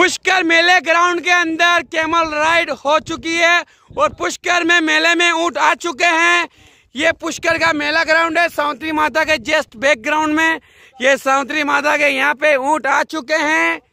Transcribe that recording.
पुष्कर मेले ग्राउंड के अंदर कैमल राइड हो चुकी है और पुष्कर में मेले में ऊँट आ चुके हैं ये पुष्कर का मेला ग्राउंड है सावंतरी माता के जस्ट बैकग्राउंड में ये सावंतरी माता के यहाँ पे ऊँट आ चुके हैं